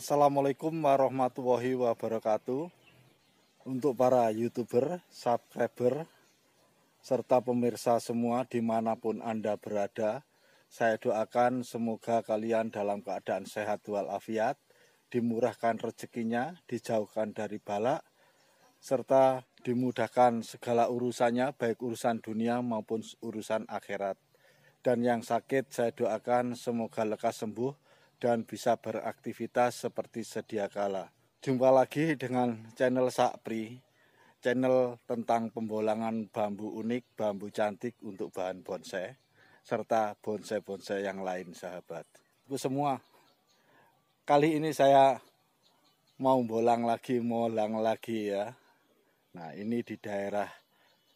Assalamualaikum warahmatullahi wabarakatuh. Untuk para youtuber, subscriber, serta pemirsa semua dimanapun Anda berada, saya doakan semoga kalian dalam keadaan sehat walafiat, dimurahkan rezekinya, dijauhkan dari balak, serta dimudahkan segala urusannya, baik urusan dunia maupun urusan akhirat. Dan yang sakit saya doakan semoga lekas sembuh, dan bisa beraktivitas seperti sedia kala. Jumpa lagi dengan channel Sakpri, channel tentang pembolangan bambu unik, bambu cantik untuk bahan bonsai, serta bonsai-bonsai yang lain sahabat. Itu semua. Kali ini saya mau bolang lagi, mau molang lagi ya. Nah ini di daerah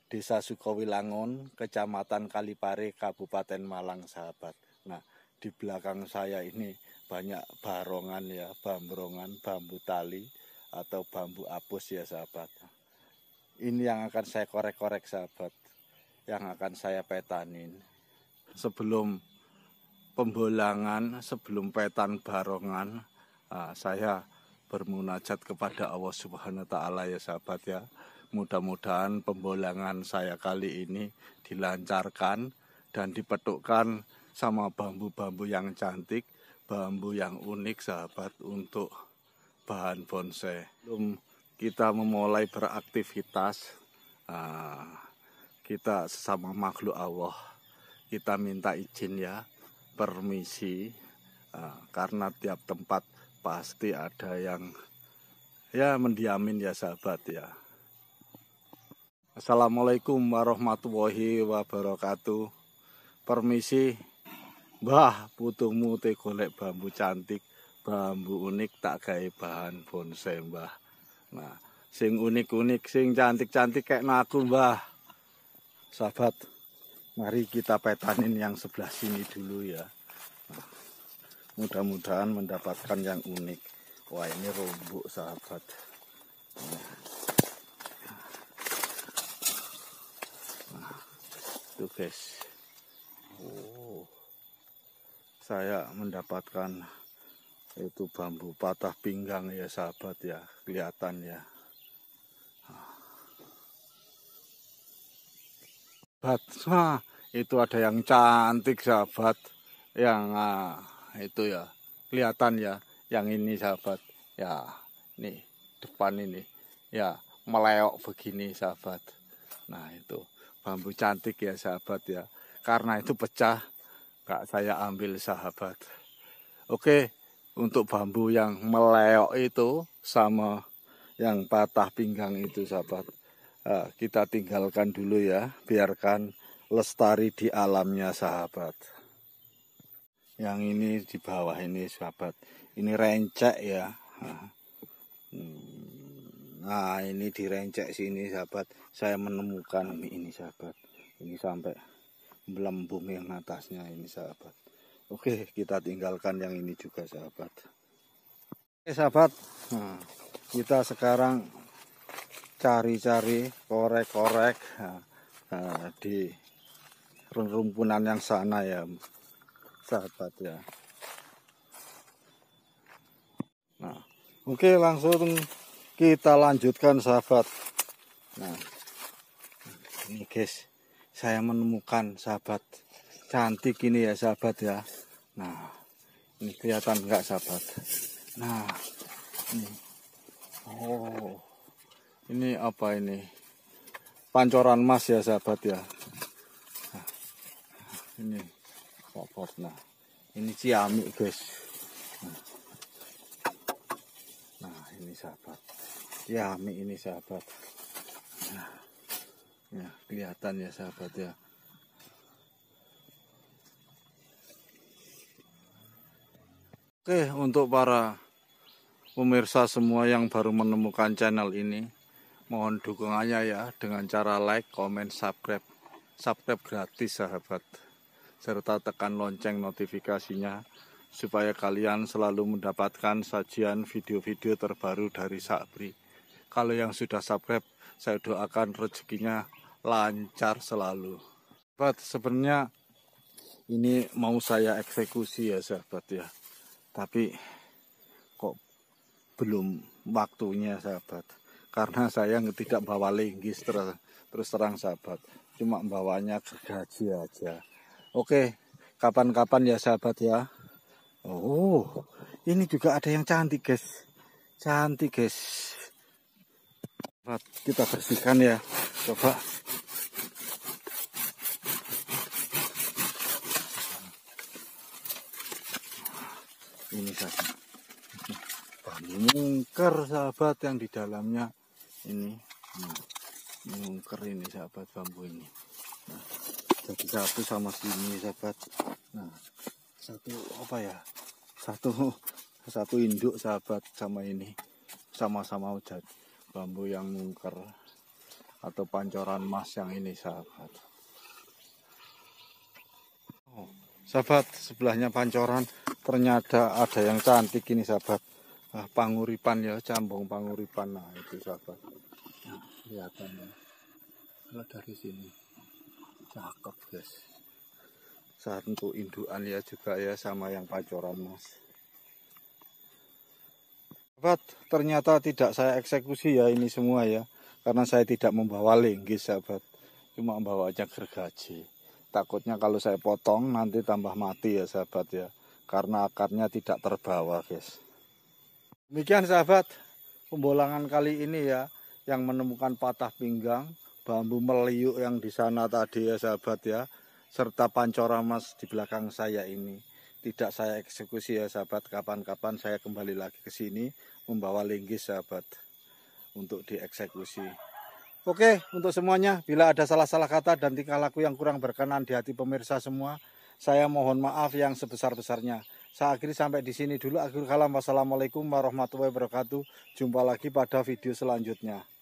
Desa Sukowilangon, Kecamatan Kalipare, Kabupaten Malang sahabat. Nah di belakang saya ini banyak barongan ya, bambrongan, bambu tali atau bambu apus ya sahabat. Ini yang akan saya korek-korek sahabat, yang akan saya petanin. Sebelum pembolangan, sebelum petan barongan, ah, saya bermunajat kepada Allah Subhanahu wa taala ya sahabat ya. Mudah-mudahan pembolangan saya kali ini dilancarkan dan dipetukkan sama bambu-bambu yang cantik bambu yang unik sahabat untuk bahan bonsai. Belum kita memulai beraktivitas, ah, kita sesama makhluk Allah, kita minta izin ya, permisi, ah, karena tiap tempat pasti ada yang ya mendiamin ya sahabat ya. Assalamualaikum warahmatullahi wabarakatuh. Permisi. Mbah, putungmu te golek bambu cantik, bambu unik tak gawe bahan bonsai, Mbah. Nah, sing unik-unik, sing cantik-cantik kayak naku, Mbah. Sahabat, mari kita petanin yang sebelah sini dulu ya. Nah, mudah-mudahan mendapatkan yang unik. Wah, ini rombok, sahabat. Nah. Nah. Tuh, guys saya mendapatkan itu bambu patah pinggang ya sahabat ya kelihatan ya sahabat itu ada yang cantik sahabat yang ah, itu ya kelihatan ya yang ini sahabat ya nih depan ini ya meleok begini sahabat nah itu bambu cantik ya sahabat ya karena itu pecah Kak saya ambil sahabat. Oke, untuk bambu yang meleok itu sama yang patah pinggang itu sahabat. Eh, kita tinggalkan dulu ya, biarkan lestari di alamnya sahabat. Yang ini di bawah ini sahabat, ini rencek ya. Hmm. Nah ini di rencek sini sahabat, saya menemukan ini sahabat, ini sampai melembung yang atasnya ini sahabat oke kita tinggalkan yang ini juga sahabat oke sahabat nah, kita sekarang cari-cari korek-korek nah, nah di rumpunan yang sana ya sahabat ya nah oke langsung kita lanjutkan sahabat nah ini guys saya menemukan sahabat cantik ini ya sahabat ya nah ini kelihatan enggak sahabat nah ini oh ini apa ini pancoran emas ya sahabat ya nah, ini popot nah ini ciamik guys nah, nah ini sahabat ciamik ini sahabat nah Ya, kelihatan ya sahabat ya. Oke, untuk para pemirsa semua yang baru menemukan channel ini, mohon dukungannya ya dengan cara like, comment, subscribe. Subscribe gratis sahabat. Serta tekan lonceng notifikasinya supaya kalian selalu mendapatkan sajian video-video terbaru dari Sabri. Kalau yang sudah subscribe, saya doakan rezekinya lancar selalu. Sahabat, sebenarnya ini mau saya eksekusi ya sahabat ya. Tapi kok belum waktunya sahabat. Karena saya tidak bawa linggis terus, terus terang sahabat. Cuma bawanya gergaji aja. Oke, kapan-kapan ya sahabat ya. Oh, ini juga ada yang cantik guys. Cantik guys. Sahabat, kita bersihkan ya. Coba ini saja bambu mungker sahabat yang di dalamnya ini mungker ini sahabat bambu ini nah, jadi satu sama sini sahabat nah satu apa ya satu satu induk sahabat sama ini sama-sama jadi bambu yang mungker atau pancoran emas yang ini sahabat sahabat sebelahnya pancoran ternyata ada yang cantik ini sahabat nah, panguripan ya cambung panguripan nah itu sahabat nah, kelihatan kelihatannya kalau dari sini cakep guys saat untuk induan ya juga ya sama yang pancoran mas sahabat ternyata tidak saya eksekusi ya ini semua ya karena saya tidak membawa linggis sahabat cuma membawa aja gergaji takutnya kalau saya potong nanti tambah mati ya sahabat ya karena akarnya tidak terbawa guys demikian sahabat pembolangan kali ini ya yang menemukan patah pinggang bambu meliuk yang di sana tadi ya sahabat ya serta pancoran mas di belakang saya ini tidak saya eksekusi ya sahabat kapan-kapan saya kembali lagi ke sini membawa linggis sahabat untuk dieksekusi Oke, untuk semuanya, bila ada salah-salah kata dan tingkah laku yang kurang berkenan di hati pemirsa semua, saya mohon maaf yang sebesar-besarnya. Saya akhiri sampai di sini dulu. Akhir kalam, wassalamualaikum warahmatullahi wabarakatuh. Jumpa lagi pada video selanjutnya.